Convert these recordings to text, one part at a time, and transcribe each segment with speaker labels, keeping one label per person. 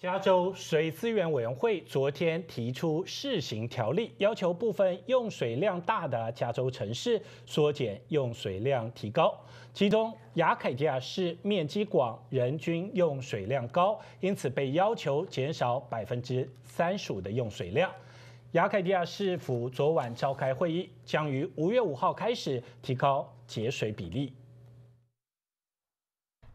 Speaker 1: 加州水资源委员会昨天提出试行条例，要求部分用水量大的加州城市缩减用水量，提高。其中，亚凯迪亚市面积广，人均用水量高，因此被要求减少百分之三十五的用水量。亚凯迪亚市府昨晚召开会议，将于五月五号开始提高节水比例。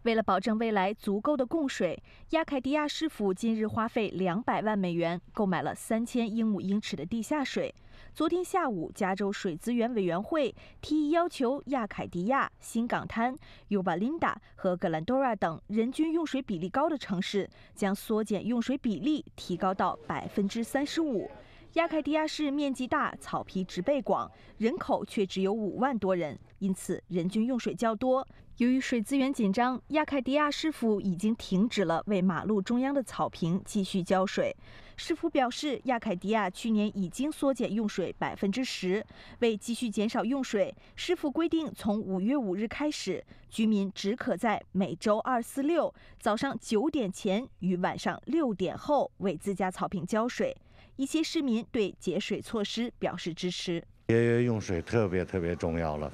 Speaker 2: 为了保证未来足够的供水，亚凯迪亚市府近日花费两百万美元购买了三千英亩英尺的地下水。昨天下午，加州水资源委员会提议要求亚凯迪亚、新港滩、尤巴 d 达和格兰多拉等人均用水比例高的城市，将缩减用水比例提高到百分之三十五。亚凯迪亚市面积大，草皮植被广，人口却只有五万多人。因此，人均用水较多。由于水资源紧张，亚凯迪亚师傅已经停止了为马路中央的草坪继续浇水。师傅表示，亚凯迪亚去年已经缩减用水百分之十。为继续减少用水，师傅规定从五月五日开始，居民只可在每周二、四、六早上九点前与晚上六点后为自家草坪浇水。一些市民对节水措施表示支持，
Speaker 3: 节约用水特别特别重要了。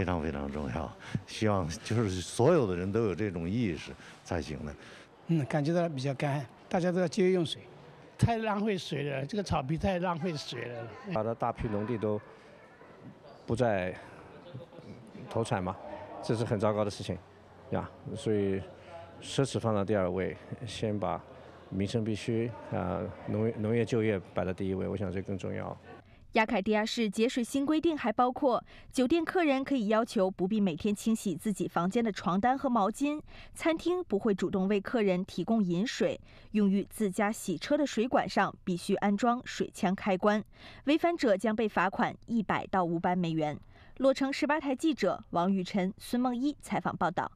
Speaker 3: 非常非常重要，希望就是所有的人都有这种意识才行的。
Speaker 1: 嗯，感觉到比较干，大家都要节约用水，太浪费水了。这个草皮太浪费水了。把
Speaker 3: 它大批
Speaker 4: 农地都不再投产嘛，这是很糟糕的事情，呀。所以奢侈放到第二位，先把民生必须啊农业农业就业摆在第一位，我想这更重要。
Speaker 2: 亚凯迪亚市节水新规定还包括：酒店客人可以要求不必每天清洗自己房间的床单和毛巾；餐厅不会主动为客人提供饮水；用于自家洗车的水管上必须安装水枪开关。违反者将被罚款一百到五百美元。洛城十八台记者王雨辰、孙梦一采访报道。